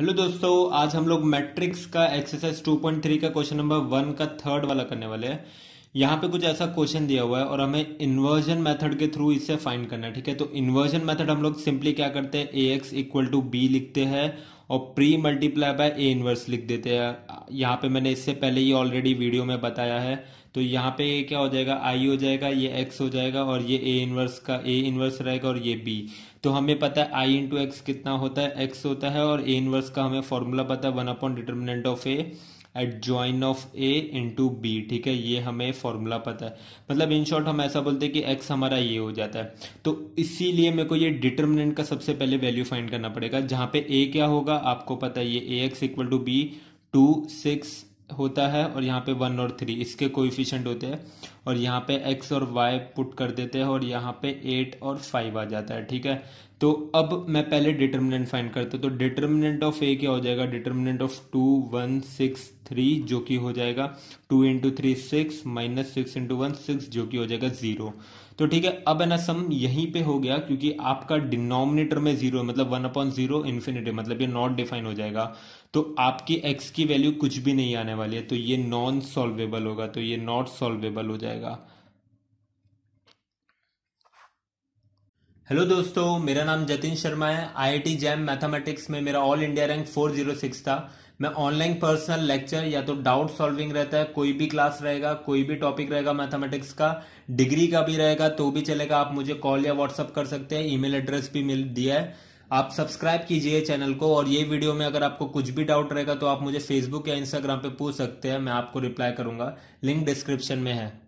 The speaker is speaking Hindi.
हेलो दोस्तों आज हम लोग मैट्रिक्स का एक्सरसाइज 2.3 का क्वेश्चन नंबर वन का थर्ड वाला करने वाले हैं यहाँ पे कुछ ऐसा क्वेश्चन दिया हुआ है और हमें इन्वर्जन मेथड के थ्रू इसे फाइंड करना है ठीक है तो इन्वर्जन मेथड हम लोग सिंपली क्या करते हैं A X equal to B लिखते हैं और pre multiply by A inverse लिख देते हैं यहाँ पे मैंने इससे पहले ही ऑलरेडी वीडियो में बताया है तो यहाँ पे ये क्या हो जाएगा आई हो जाएगा ये एक्स हो जाएगा और ये ए इनवर्स का ए इनवर्स रहेगा और ये बी तो हमें पता है आई इंटू एक्स कितना होता है एक्स होता है और ए इनवर्स का हमें फॉर्मूला पता है one upon determinant of A adjoint of A into B ठीक है ये हमें फॉर्मूला पता है मतलब इन शॉर्ट हम ऐसा बोलते हैं कि एक्स हमारा ये हो जाता है तो इसीलिए मेरे को ये डिटर्मिनेंट का सबसे पहले वैल्यू फाइंड करना पड़ेगा जहाँ पे ए क्या होगा आपको पता है ये A X equal to B two six होता है और यहाँ पे वन और थ्री इसके कोइफिशियंट होते हैं और यहाँ पे एक्स और वाई पुट कर देते हैं और यहाँ पे एट और फाइव आ जाता है ठीक है तो अब मैं पहले डिटर्मिनेंट फाइंड करता हूँ तो डिटर्मिनेंट ऑफ ए क्या हो जाएगा determinant of two one six three जो कि हो जाएगा two into three six minus six into one six जो कि हो जाएगा जीरो तो ठीक है अब है ना सम यहीं पे हो गया क्योंकि आपका डिनोमिनेटर में जीरो मतलब वन अपॉइंट जीरो इन्फिनिटी मतलब ये नॉट डिफाइन हो जाएगा तो आपकी एक्स की वैल्यू कुछ भी नहीं आने वाली है तो ये नॉन सॉल्वेबल होगा तो ये नॉट सॉल्वेबल हो जाएगा हेलो दोस्तों मेरा नाम जतिन शर्मा है आईआईटी जैम मैथमेटिक्स में मेरा ऑल इंडिया रैंक 406 था मैं ऑनलाइन पर्सनल लेक्चर या तो डाउट सॉल्विंग रहता है कोई भी क्लास रहेगा कोई भी टॉपिक रहेगा मैथमेटिक्स का डिग्री का भी रहेगा तो भी चलेगा आप मुझे कॉल या व्हाट्सअप कर सकते हैं ईमेल एड्रेस भी मिल दिया है आप सब्सक्राइब कीजिए चैनल को और ये वीडियो में अगर आपको कुछ भी डाउट रहेगा तो आप मुझे फेसबुक या इंस्टाग्राम पे पूछ सकते हैं मैं आपको रिप्लाई करूंगा लिंक डिस्क्रिप्शन में है